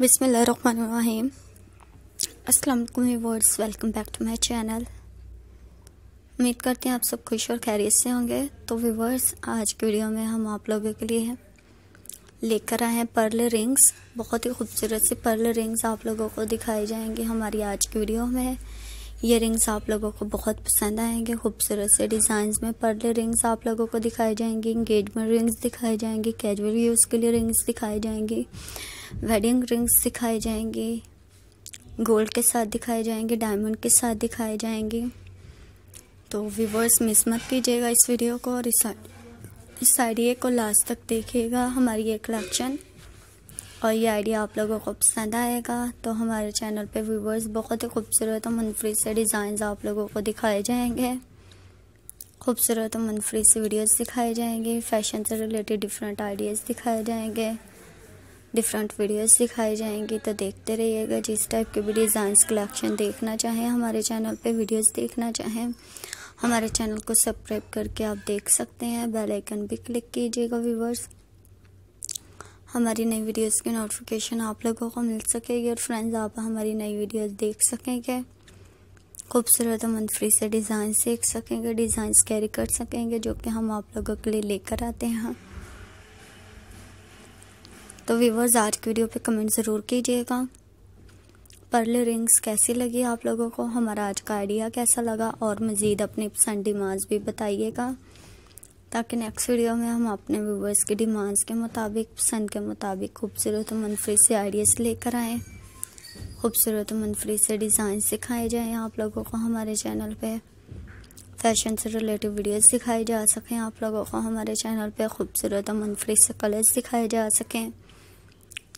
बिसमीम असलम words welcome back to my channel उम्मीद करते हैं आप सब खुश और खैरियत से होंगे तो व्यूवर्स आज की वीडियो में हम आप लोगों के लिए लेकर आए हैं पर्ल रिंग्स बहुत ही खूबसूरत सी पर्ल रिंग्स आप लोगों को दिखाई जाएंगी हमारी आज की वीडियो में ये रिंग्स आप लोगों को बहुत पसंद आएंगे खूबसूरत से डिज़ाइंस में पर्ले रिंग्स आप लोगों को दिखाई जाएंगी इंगेजमेंट रिंग्स दिखाई जाएंगी कैजुअल यूज़ के लिए रिंग्स दिखाई जाएंगी वेडिंग रिंग्स दिखाई जाएंगी गोल्ड के साथ दिखाई जाएंगे डायमंड के साथ दिखाई जाएंगे तो व्यूवर्स मिस मत कीजिएगा इस वीडियो को और इस साड़ी को लास्ट तक देखिएगा हमारी ये कलेक्शन और ये आइडिया आप लोगों को पसंद आएगा तो हमारे चैनल पे व्यूवर्स बहुत ही खूबसूरत और मनफरद से डिज़ाइन आप लोगों को दिखाए जाएंगे खूबसूरत और मनफरद से वीडियोस दिखाए जाएंगे फैशन से रिलेटेड डिफरेंट आइडियाज़ दिखाए जाएंगे डिफरेंट वीडियोस दिखाई जाएंगी तो देखते रहिएगा जिस टाइप के भी डिज़ाइंस कलेक्शन देखना चाहें हमारे चैनल पे वीडियोस देखना चाहें हमारे चैनल को सब्सक्राइब करके आप देख सकते हैं बेल आइकन भी क्लिक कीजिएगा व्यूवर्स हमारी नई वीडियोस की नोटिफिकेशन आप लोगों को मिल सकेगी और फ्रेंड्स आप हमारी नई वीडियोस देख सकेंगे खूबसूरत और से डिज़ाइन सीख सकेंगे डिज़ाइंस कैरी कर सकेंगे जो कि हम आप लोगों के लिए लेकर आते हैं तो व्यूवर्स आज की वीडियो पे कमेंट ज़रूर कीजिएगा पर्ल रिंग्स कैसी लगी आप लोगों को हमारा आज का आइडिया कैसा लगा और मज़ीद अपनी पसंद डिमांड्स भी बताइएगा ताकि नेक्स्ट वीडियो में हम अपने व्यूवर्स की डिमांड्स के मुताबिक पसंद के मुताबिक खूबसूरत मनफरी से आइडियाज़ लेकर आएँ खूबसूरत मनफरी से डिज़ाइन सिखाए जाएँ आप लोगों को हमारे चैनल पर फैशन से रिलेटिव वीडियोस दिखाई जा सकें आप लोगों को हमारे चैनल पे खूबसूरत मनफरी से कलर्स दिखाए जा सकें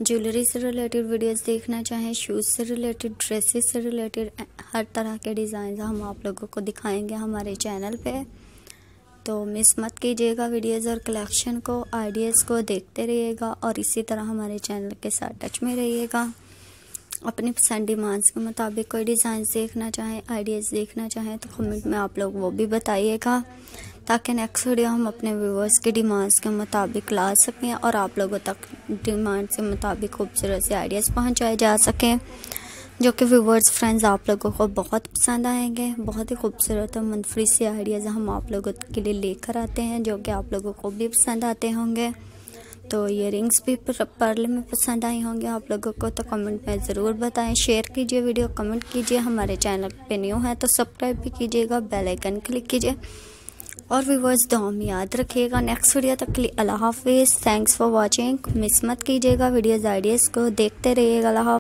ज्वेलरी से रिलेटेड वीडियोस देखना चाहें शूज़ से रिलेटेड ड्रेसेस से रिलेटेड हर तरह के डिज़ाइन हम आप लोगों को दिखाएंगे हमारे चैनल पे तो मिस मत कीजिएगा वीडियोज़ और कलेक्शन को आइडियाज़ को देखते रहिएगा और इसी तरह हमारे चैनल के साथ टच में रहिएगा अपनी पसंद डिमांड्स के मुताबिक कोई डिज़ाइन देखना चाहें आइडियाज़ देखना चाहें तो कमेंट में आप लोग वो भी बताइएगा ताकि नेक्स्ट वीडियो हम अपने व्यूवर्स के डिमांड्स के मुताबिक ला सकें और आप लोगों तक डिमांड्स के मुताबिक खूबसूरत से आइडियाज़ पहुँचाए जा सकें जो कि व्यूवर्स फ्रेंड्स आप लोगों को बहुत पसंद आएंगे बहुत ही खूबसूरत और मनफरी से आइडियाज़ हम आप लोगों के लिए लेकर आते हैं जो कि आप लोगों को भी पसंद आते होंगे तो ये रिंग्स भी पर्ल में पसंद आई होंगे आप लोगों को तो कमेंट में ज़रूर बताएं शेयर कीजिए वीडियो कमेंट कीजिए हमारे चैनल पे न्यू है तो सब्सक्राइब भी कीजिएगा बेल आइकन क्लिक कीजिए और व्यूवर्स दो हम याद रखिएगा नेक्स्ट वीडियो तक के लिए अल्लाह हाफिज़ थैंक्स फॉर वॉचिंग मिस मत कीजिएगा वीडियोज़ आइडियाज़ को देखते रहिएगा अल्लाह